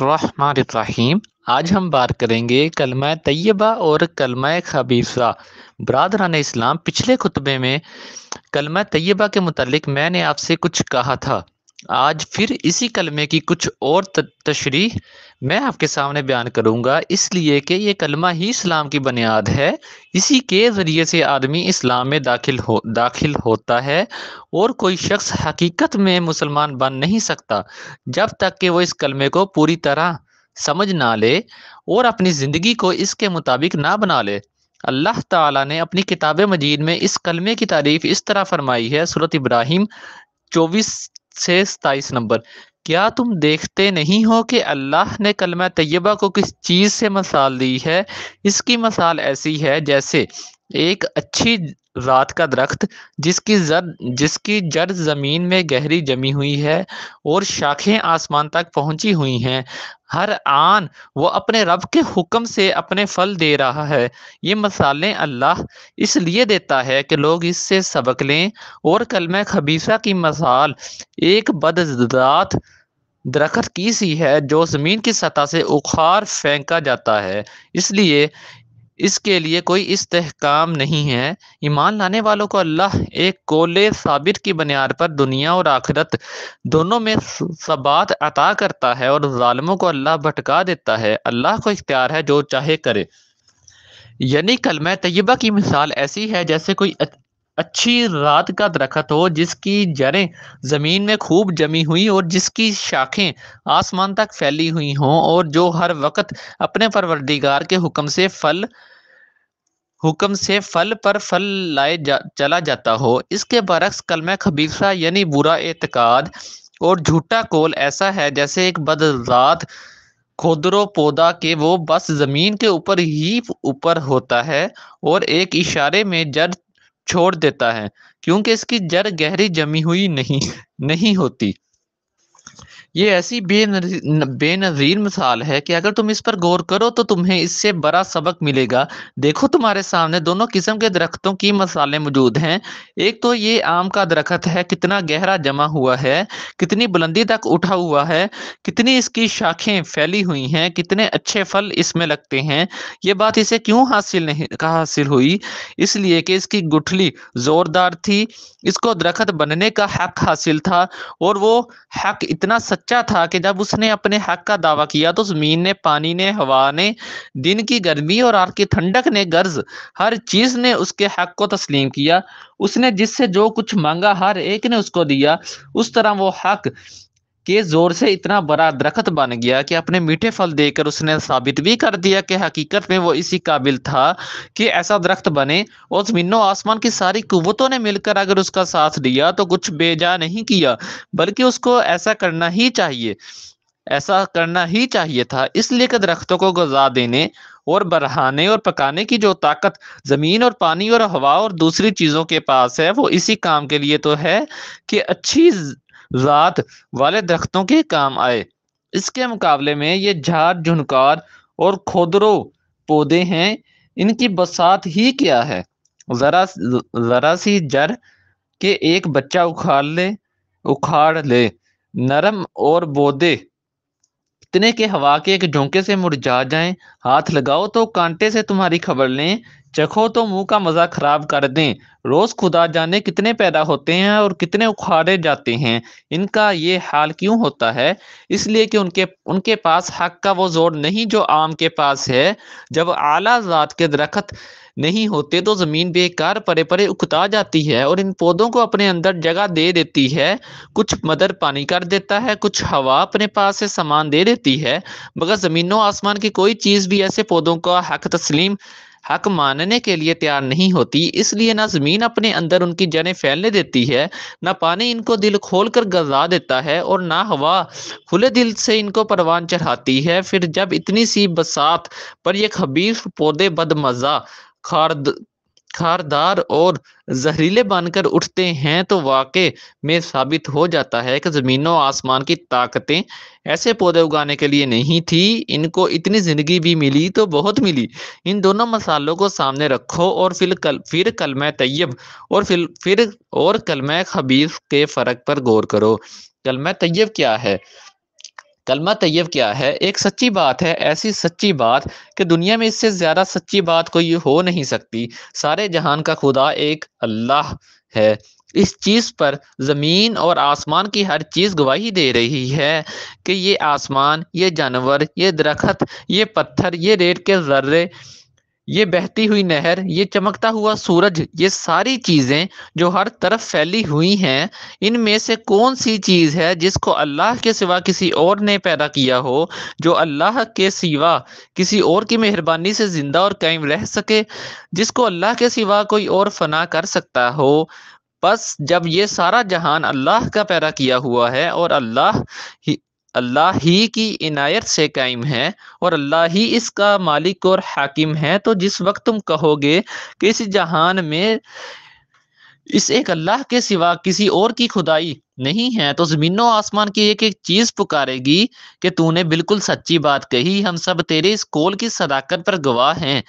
रहीम आज हम बात करेंगे कलमा तयबा और कलमा खबीसा बरदरान इस्लाम पिछले खुतबे में कलमा तयबा के मतलब मैंने आपसे कुछ कहा था आज फिर इसी कलमे की कुछ और तशरी मैं आपके सामने बयान करूंगा इसलिए कि ये कलमा ही इस्लाम की बुनियाद है इसी के ज़रिए से आदमी इस्लाम में दाखिल हो दाखिल होता है और कोई शख्स हकीकत में मुसलमान बन नहीं सकता जब तक कि वो इस कलमे को पूरी तरह समझ ना ले और अपनी ज़िंदगी को इसके मुताबिक ना बना ले अल्लाह ताला ने अपनी किताब मजीद में इस कलमे की तारीफ इस तरह फरमाई है सूरत इब्राहिम चौबीस से सताइस नंबर क्या तुम देखते नहीं हो कि अल्लाह ने कलमा तैयबा को किस चीज़ से मसाल दी है इसकी मसाल ऐसी है जैसे एक अच्छी रात का दरख्त जिसकी जर जिसकी जड़ जमीन में गहरी जमी हुई है और शाखें आसमान तक पहुंची हुई हैं हर आन वो अपने रब के हुक्म से अपने फल दे रहा है ये मसाले अल्लाह इसलिए देता है कि लोग इससे सबक लें और कलम खबीसा की मसाल एक बदजात दरखत की सी है जो ज़मीन की सतह से उखाड़ फेंका जाता है इसलिए इसके लिए कोई इस्तेहकाम नहीं है ईमान लाने वालों को अल्लाह एक कोले साबिर की बुनियाद पर दुनिया और आखिरत दोनों में सबात अता करता है और ालमों को अल्लाह भटका देता है अल्लाह को इख्तियार है जो चाहे करे यानी कलमा तयबा की मिसाल ऐसी है जैसे कोई अच्छी रात का दरखत हो जिसकी जड़ें ज़मीन में खूब जमी हुई और जिसकी शाखें आसमान तक फैली हुई हों और जो हर वक्त अपने परवरदिगार के हुक्म से फल हुक्म से फल पर फल लाए जा, चला जाता हो इसके बरक्स कलम खबीसा यानी बुरा एतकाद और झूठा कोल ऐसा है जैसे एक बदरात खोदरो पौधा के वो बस ज़मीन के ऊपर ही ऊपर होता है और एक इशारे में जड़ छोड़ देता है क्योंकि इसकी जड़ गहरी जमी हुई नहीं नहीं होती ये ऐसी बेनजीर मिसाल है कि अगर तुम इस पर गौर करो तो तुम्हें इससे बड़ा सबक मिलेगा देखो तुम्हारे सामने दोनों किस्म के दरख्तों की मसाले मौजूद हैं एक तो ये आम का दरख्त है कितना गहरा जमा हुआ है कितनी बुलंदी तक उठा हुआ है कितनी इसकी शाखें फैली हुई हैं कितने अच्छे फल इसमें लगते हैं ये बात इसे क्यों हासिल नहीं हासिल हुई इसलिए कि इसकी गुठली जोरदार थी इसको दरख्त बनने का हक हासिल था और वो हक इतना सच्चा था कि जब उसने अपने हक का दावा किया तो जमीन ने पानी ने हवा ने दिन की गर्मी और रात की ठंडक ने गर्ज हर चीज ने उसके हक को तस्लीम किया उसने जिससे जो कुछ मांगा हर एक ने उसको दिया उस तरह वो हक के जोर से इतना बड़ा दरख्त बन गया कि अपने मीठे फल देकर उसने साबित भी कर दिया कि हकीकत में वो इसी काबिल था कि ऐसा दरख्त बने और जमीनों आसमान की सारी कुवतों ने मिलकर अगर उसका साथ दिया तो कुछ बेजा नहीं किया बल्कि उसको ऐसा करना ही चाहिए ऐसा करना ही चाहिए था इसलिए कि दरख्तों को गजा देने और बढ़ाने और पकाने की जो ताकत ज़मीन और पानी और हवा और दूसरी चीज़ों के पास है वो इसी काम के लिए तो है कि अच्छी ज़ात वाले दरख्तों के काम आए इसके मुकाबले में ये झाड़ झुनकार और खोदरो पौधे हैं इनकी बसात ही क्या है ज़रा ज़रा सी जर के एक बच्चा उखाड़ ले उखाड़ ले नरम और बोदे इतने के हवा के एक झोंके से मुरझा जाएं हाथ लगाओ तो कांटे से तुम्हारी खबर लें चखो तो मुंह का मजा खराब कर दें रोज खुदा जाने कितने पैदा होते हैं और कितने उखाड़े जाते हैं इनका ये हाल क्यों होता है इसलिए कि उनके उनके पास हक का वो जोर नहीं जो आम के पास है जब आला जात के दरखत नहीं होते तो ज़मीन बेकार परे परे उकता जाती है और इन पौधों को अपने अंदर जगह दे देती है कुछ मदर पानी कर देता है कुछ हवा अपने पास से सामान दे देती है मगर ज़मीनों आसमान की कोई चीज़ भी ऐसे पौधों का हक तस्लीम हक मानने के लिए तैयार नहीं होती इसलिए ना ज़मीन अपने अंदर उनकी जड़ें फैलने देती है ना पानी इनको दिल खोल कर गजा देता है और ना हवा खुले दिल से इनको परवान चढ़ाती है फिर जब इतनी सी बसात पर यह खबीर पौधे बदमज़ा खारद खारदार और जहरीले बनकर उठते हैं तो वाकई में साबित हो जाता है कि जमीनों आसमान की ताकतें ऐसे पौधे उगाने के लिए नहीं थी इनको इतनी ज़िंदगी भी मिली तो बहुत मिली इन दोनों मसालों को सामने रखो और फिर कल फिर कलम तैयब और फिर फिर और कलम खबीस के फ़र्क पर गौर करो कलम तैयब क्या है कलमा तैयब क्या है एक सच्ची बात है ऐसी सच्ची बात कि दुनिया में इससे ज़्यादा सच्ची बात कोई हो नहीं सकती सारे जहान का खुदा एक अल्लाह है इस चीज़ पर ज़मीन और आसमान की हर चीज़ गवाही दे रही है कि ये आसमान ये जानवर ये दरख्त ये पत्थर ये रेत के ज़र्रे ये बहती हुई नहर ये चमकता हुआ सूरज ये सारी चीज़ें जो हर तरफ फैली हुई हैं इनमें से कौन सी चीज़ है जिसको अल्लाह के सिवा किसी और ने पैदा किया हो जो अल्लाह के सिवा किसी और की मेहरबानी से ज़िंदा और कायम रह सके जिसको अल्लाह के सिवा कोई और फना कर सकता हो बस जब ये सारा जहान अल्लाह का पैदा किया हुआ है और अल्लाह अल्लाह ही की इनायत से कायम है और अल्लाह ही इसका मालिक और हाकिम है तो जिस वक्त तुम कहोगे कि इस जहान में इस एक अल्लाह के सिवा किसी और की खुदाई नहीं है तो जमीनों आसमान की एक एक चीज पुकारेगी कि तूने बिल्कुल सच्ची बात कही हम सब तेरे इस कोल की सदाकत पर गवाह हैं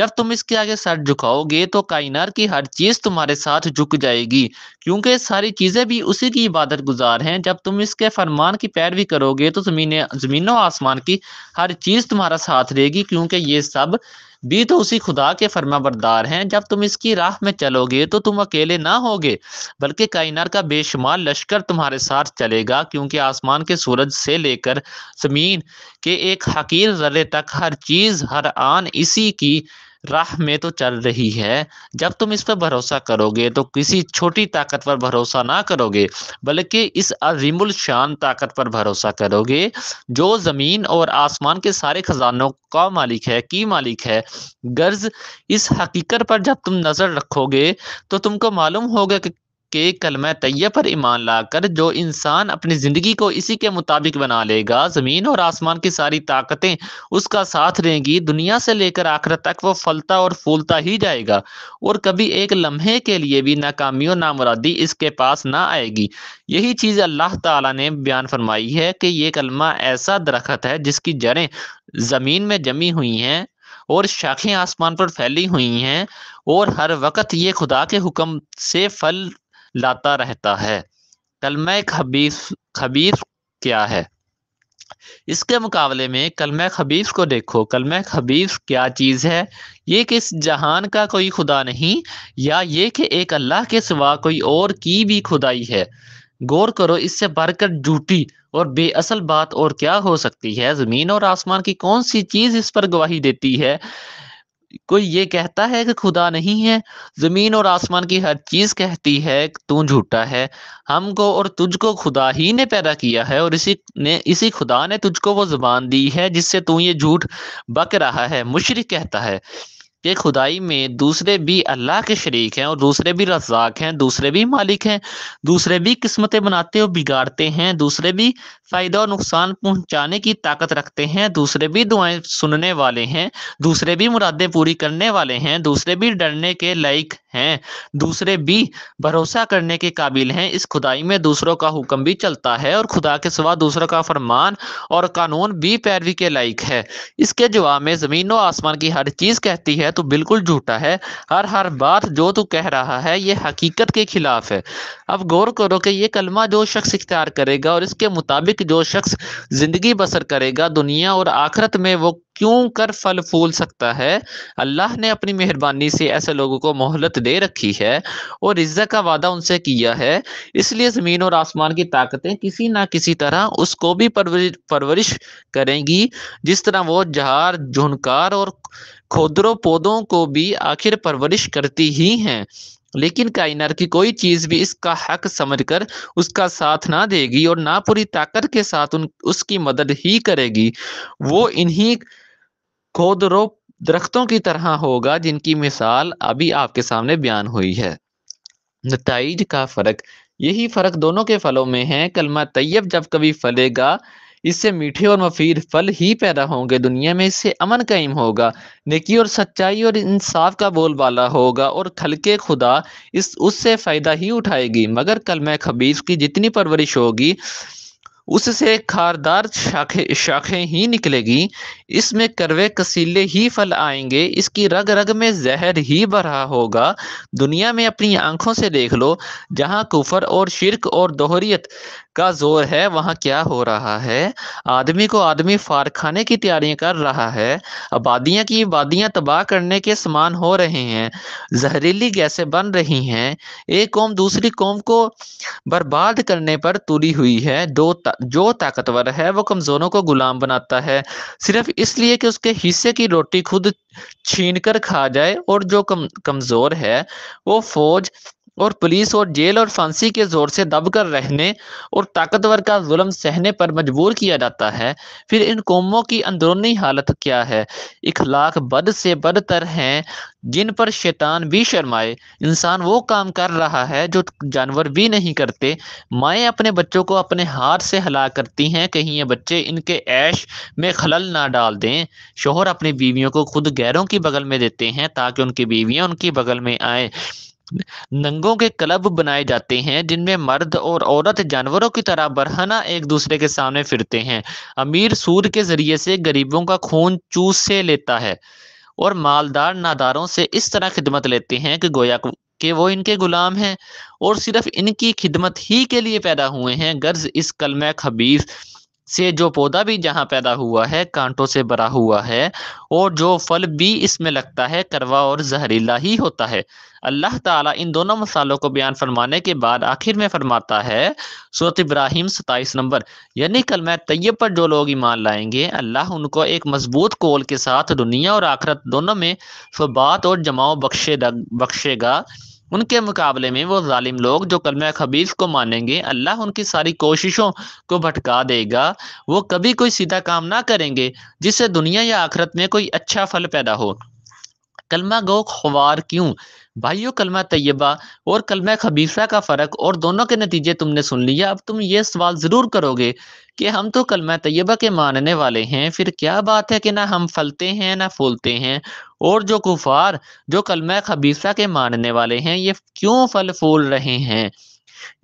जब तुम इसके आगे सर झुकाओगे तो कायनार की हर चीज तुम्हारे साथ झुक जाएगी क्योंकि सारी चीजें भी उसी की इबादत गुजार हैं जब तुम इसके फरमान की पैरवी करोगे तो जमीन जमीनों आसमान की हर चीज तुम्हारा साथ रहेगी क्योंकि ये सब भी तो उसी खुदा के फर्मा बरदार हैं जब तुम इसकी राह में चलोगे तो तुम अकेले ना होगे बल्कि कायनार का बेशुमार लश्कर तुम्हारे साथ चलेगा क्योंकि आसमान के सूरज से लेकर ज़मीन के एक हकीर जर्रे तक हर चीज़ हर आन इसी की राह में तो चल रही है जब तुम इस पर भरोसा करोगे तो किसी छोटी ताकत पर भरोसा ना करोगे बल्कि इस अजीमुल शान ताकत पर भरोसा करोगे जो ज़मीन और आसमान के सारे ख़जानों का मालिक है की मालिक है गर्ज इस हकीकत पर जब तुम नज़र रखोगे तो तुमको मालूम होगा कि के कलम तैय पर ईमान लाकर जो इंसान अपनी ज़िंदगी को इसी के मुताबिक बना लेगा ज़मीन और आसमान की सारी ताकतें उसका साथ देंगी दुनिया से लेकर आखिर तक वो फलता और फूलता ही जाएगा और कभी एक लम्हे के लिए भी नाकामी और नामुरादी इसके पास ना आएगी यही चीज़ अल्लाह ताला ने बयान फरमाई है कि ये कलमा ऐसा दरख्त है जिसकी जड़ें ज़मीन में जमी हुई हैं और शाखें आसमान पर फैली हुई हैं और हर वक्त ये खुदा के हुक्म से फल लाता रहता है कलम खबीस खबीस क्या है इसके मुकाबले में कलम खबीस को देखो कलम खबीस क्या चीज़ है ये कि इस जहान का कोई खुदा नहीं या ये कि एक अल्लाह के सिवा कोई और की भी खुदाई है गौर करो इससे बढ़कर झूठी और बेअसल बात और क्या हो सकती है ज़मीन और आसमान की कौन सी चीज़ इस पर गवाही देती है कोई ये कहता है कि खुदा नहीं है जमीन और आसमान की हर चीज कहती है तू झूठा है हमको और तुझको खुदा ही ने पैदा किया है और इसी ने इसी खुदा ने तुझको वो जुबान दी है जिससे तू ये झूठ बक रहा है मुशरक कहता है कि खुदाई में दूसरे भी अल्लाह के शरीक हैं और दूसरे भी रजाक हैं दूसरे भी मालिक हैं दूसरे भी किस्मतें बनाते और बिगाड़ते हैं दूसरे भी फ़ायदा और नुकसान पहुंचाने की ताकत रखते हैं दूसरे भी दुआएं सुनने वाले हैं दूसरे भी मुरादें पूरी करने वाले हैं दूसरे भी डरने के लायक हैं दूसरे भी भरोसा करने के काबिल हैं इस खुदाई में दूसरों का हुक्म भी चलता है और खुदा के सिवा दूसरों का फरमान और कानून भी पैरवी के लायक है इसके जवाब में ज़मीन व आसमान की हर चीज़ कहती है है तो बिल्कुल झूठा है हर हर बात जो तू कह रहा है ये हकीकत के खिलाफ है अब गौर करो कि ये कलमा जो शख्स इख्तियार करेगा और इसके मुताबिक जो शख्स जिंदगी बसर करेगा दुनिया और आखरत में वो क्यों कर फल फूल सकता है अल्लाह ने अपनी मेहरबानी से ऐसे लोगों को मोहलत दे रखी है और इज्जत का वादा उनसे किया है इसलिए ज़मीन और आसमान की ताकतें किसी ना किसी तरह उसको भी परवरिश करेंगी जिस तरह वो जहार झुनकार और खोदरों पौधों को भी आखिर परवरिश करती ही हैं लेकिन काइनर की कोई चीज़ भी इसका हक समझकर उसका साथ ना देगी और ना पूरी ताकत के साथ उन उसकी मदद ही करेगी वो इन्हीं रो दरख्तों की तरह होगा जिनकी मिसाल अभी आपके सामने बयान हुई है नतज का फ़र्क यही फ़र्क दोनों के फलों में है कलमा तैयब जब कभी फलेगा इससे मीठे और मफीर फल ही पैदा होंगे दुनिया में इससे अमन कायम होगा निकी और सच्चाई और इंसाफ का बोलबाला होगा और खलके खुदा इस उससे फ़ायदा ही उठाएगी मगर कलमा खबीस की जितनी परवरिश होगी उससे खारदार शाखे शाखें ही निकलेगी इसमें करवे कसीले ही फल आएंगे इसकी रग रग में जहर ही भरा होगा दुनिया में अपनी आंखों से देख लो जहां कुफर और शिरक और दोहरीत का जोर है वहाँ क्या हो रहा है आदमी को आदमी फार खाने की तैयारियां कर रहा है आबादियाँ की आबादियाँ तबाह करने के समान हो रहे हैं जहरीली गैसें बन रही हैं एक कौम दूसरी कौम को बर्बाद करने पर तुली हुई है दो ता, जो ताकतवर है वो कमज़ोरों को गुलाम बनाता है सिर्फ इसलिए कि उसके हिस्से की रोटी खुद छीन कर खा जाए और जो कम कमज़ोर है वो फौज और पुलिस और जेल और फांसी के जोर से दबकर रहने और ताकतवर का जुल्म सहने पर मजबूर किया जाता है फिर इन कौमों की अंदरूनी हालत क्या है इखलाक बद से बदतर हैं जिन पर शैतान भी शर्माए इंसान वो काम कर रहा है जो जानवर भी नहीं करते माएँ अपने बच्चों को अपने हाथ से हला करती हैं कहीं ये बच्चे इनके ऐश में खलल ना डाल दें शोहर अपनी बीवियों को खुद गैरों की बगल में देते हैं ताकि उनकी बीवियाँ उनकी बगल में आए नंगों के क्लब बनाए जाते हैं जिनमें मर्द और औरत जानवरों की तरह बरहना एक दूसरे के सामने फिरते हैं अमीर सूद के जरिए से गरीबों का खून चूस से लेता है और मालदार नादारों से इस तरह खिदमत लेते हैं कि गोया कि वो इनके गुलाम हैं और सिर्फ इनकी खिदमत ही के लिए पैदा हुए हैं गर्ज इस कलम खबीफ से जो पौधा भी जहाँ पैदा हुआ है कांटों से भरा हुआ है और जो फल भी इसमें लगता है करवा और जहरीला ही होता है अल्लाह ताला इन दोनों मसालों को बयान फरमाने के बाद आखिर में फरमाता है सूरत इब्राहिम सताईस नंबर यानी कल मैं तैयब पर जो लोग ईमान लाएंगे अल्लाह उनको एक मजबूत कोल के साथ दुनिया और आखरत दोनों में फबात और जमाव बख्शे बख्शेगा उनके मुकाबले में वो ालिम लोग जो कलम खबीस को मानेंगे अल्लाह उनकी सारी कोशिशों को भटका देगा वो कभी कोई सीधा काम ना करेंगे जिससे दुनिया या आखरत में कोई अच्छा फल पैदा हो कलमा गो खुवार क्यों भाइयों कलमा तयबा और कलमा खबीसा का फ़र्क और दोनों के नतीजे तुमने सुन लिया अब तुम ये सवाल ज़रूर करोगे कि हम तो कलमा तयबा के मानने वाले हैं फिर क्या बात है कि ना हम फलते हैं ना फूलते हैं और जो कुफार जो कलमा खबीसा के मानने वाले हैं ये क्यों फल फूल रहे हैं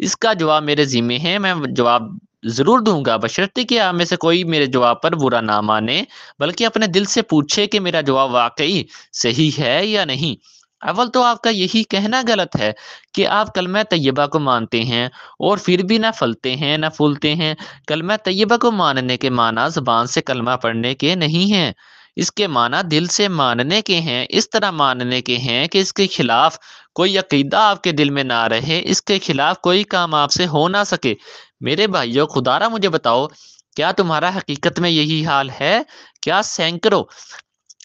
इसका जवाब मेरे ज़िम्मे है मैं जवाब ज़रूर दूंगा बशर्ते कि आप में से कोई मेरे जवाब पर बुरा ना माने बल्कि अपने दिल से पूछे कि मेरा जवाब वाकई सही है या नहीं अव्वल तो आपका यही कहना गलत है कि आप कलम तय्यबा को मानते हैं और फिर भी ना फलते हैं ना फूलते हैं कलम तयबा को मानने के माना जबान से कलमा पढ़ने के नहीं हैं इसके माना दिल से मानने के हैं इस तरह मानने के हैं कि इसके खिलाफ कोई अकीदा आपके दिल में ना रहे इसके खिलाफ कोई काम आपसे हो ना सके मेरे भाइयों खुदारा मुझे बताओ क्या तुम्हारा हकीकत में यही हाल है क्या सैकड़ों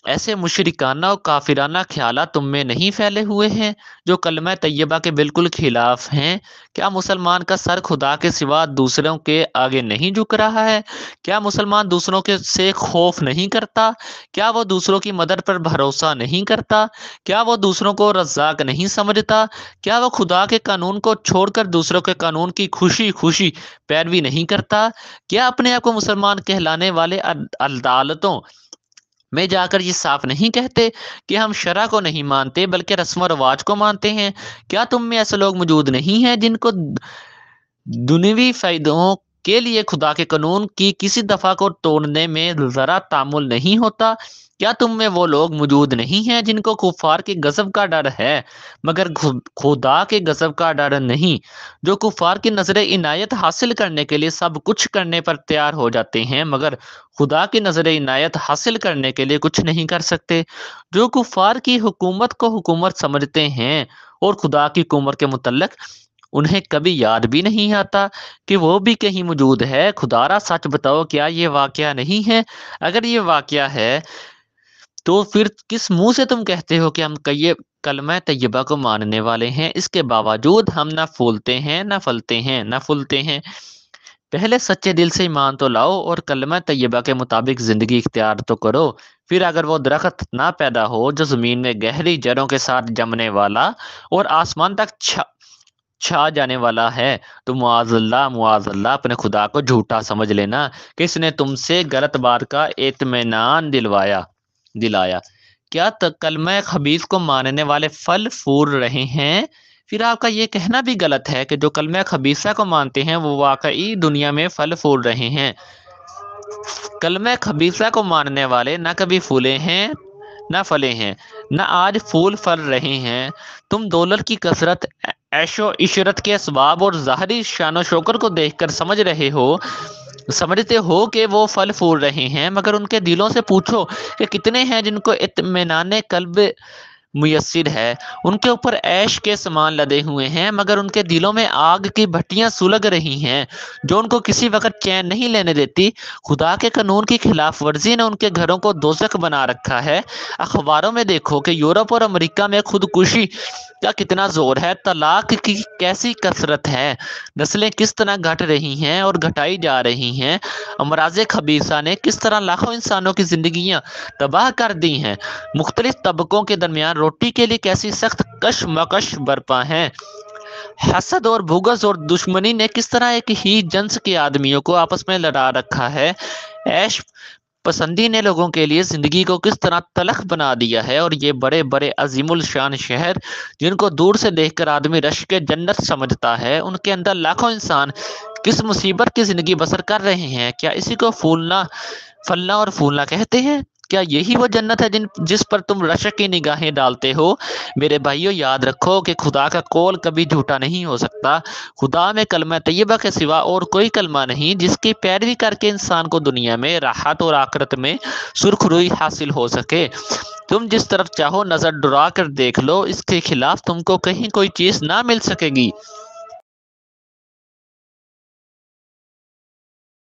ऐसे मुशरिकाना और काफिराना ख्याल तुम में नहीं फैले हुए हैं जो कलम तयबा के बिल्कुल खिलाफ हैं क्या मुसलमान का सर खुदा के सिवा दूसरों के आगे नहीं झुक रहा है क्या मुसलमान दूसरों के से खौफ नहीं करता क्या वो दूसरों की मदद पर भरोसा नहीं करता क्या वो दूसरों को रज्जाक नहीं समझता क्या वो खुदा के कानून को छोड़कर दूसरों के कानून की खुशी खुशी पैरवी नहीं करता क्या अपने आप को मुसलमान कहलाने वाले अदालतों में जाकर ये साफ नहीं कहते कि हम शरा को नहीं मानते बल्कि रस्म रवाज को मानते हैं क्या तुम में ऐसे लोग मौजूद नहीं हैं जिनको दुनिवी फायदों के लिए खुदा के कानून की किसी दफा को तोड़ने में ज़रा तामुल नहीं होता क्या तुम में वो लोग मौजूद नहीं हैं जिनको कुफार के गजब का डर है मगर खुदा के गजब का डर नहीं जो कुफार की नजर इनायत हासिल करने के लिए सब कुछ करने पर तैयार हो जाते हैं मगर खुदा की नजर इनायत हासिल करने के लिए कुछ नहीं कर सकते जो कुफार की हुकूमत को हुकूमत समझते हैं और खुदा की कुमर के मुतलक उन्हें कभी याद भी नहीं आता कि वो भी कहीं मौजूद है खुदारा सच बताओ क्या ये वाक़ नहीं है अगर ये वाक़ है तो फिर किस मुंह से तुम कहते हो कि हम कई कलमा तयबा को मानने वाले हैं इसके बावजूद हम ना फूलते हैं ना फलते हैं ना फूलते हैं पहले सच्चे दिल से ईमान तो लाओ और कलमा तयबा के मुताबिक ज़िंदगी इख्तियार तो करो फिर अगर वो दरख्त ना पैदा हो जो ज़मीन में गहरी जड़ों के साथ जमने वाला और आसमान तक छा छा जाने वाला है तो मुआजल्ला मुआजल्ला अपने खुदा को झूठा समझ लेना किसने तुमसे गलत बात का एतमान दिलवाया दिलाया क्या तकलम खबीस को मानने वाले फल फूर रहे हैं फिर आपका ये कहना भी गलत है कि जो कलम खबीसा को मानते हैं वो वाकई दुनिया में फल फूल रहे हैं कलम खबीसा को मानने वाले ना कभी फूले हैं ना फले हैं ना आज फूल फल रहे हैं तुम दौलत की कसरत ऐशो इशरत के स्वाब और ज़ाहरी शान शोकर को देखकर समझ रहे हो समझते हो कि वो फल फूल रहे हैं मगर उनके दिलों से पूछो कि कितने हैं जिनको इतमान कल्ब मुयसर है उनके ऊपर ऐश के समान लदे हुए हैं मगर उनके दिलों में आग की भट्टियां सुलग रही हैं जो उनको किसी वक्त चैन नहीं लेने देती खुदा के कानून की खिलाफ वर्जी ने उनके घरों को दोजक बना रखा है अखबारों में देखो कि यूरोप और अमेरिका में खुदकुशी का कितना जोर है तलाक की कैसी कसरत है नस्लें किस तरह घट रही हैं और घटाई जा रही हैं अमराज खबीसा ने किस तरह लाखों इंसानों की जिंदगियां तबाह कर दी हैं मुख्तलिफ तबकों के दरमियान रोटी के लिए कैसी सख्त कश मकश बरपा है हसद और भूगस और दुश्मनी ने किस तरह एक ही जंस के आदमियों को आपस में लड़ा रखा है ऐश पसंदी ने लोगों के लिए ज़िंदगी को किस तरह तलख बना दिया है और ये बड़े बड़े अजीमुलशान शहर जिनको दूर से देखकर आदमी रश के जन्नत समझता है उनके अंदर लाखों इंसान किस मुसीबत की ज़िंदगी बसर कर रहे हैं क्या इसी को फूलना फलना और फूलना कहते हैं क्या यही वो जन्नत है जिन जिस पर तुम रशक की निगाहें डालते हो मेरे भाइयों याद रखो कि खुदा का कौल कभी झूठा नहीं हो सकता खुदा में कलमा तयबा के सिवा और कोई कलमा नहीं जिसकी पैरवी करके इंसान को दुनिया में राहत और आकृत में सुरखरुई हासिल हो सके तुम जिस तरफ चाहो नज़र डुरा कर देख लो इसके खिलाफ तुमको कहीं कोई चीज़ ना मिल सकेगी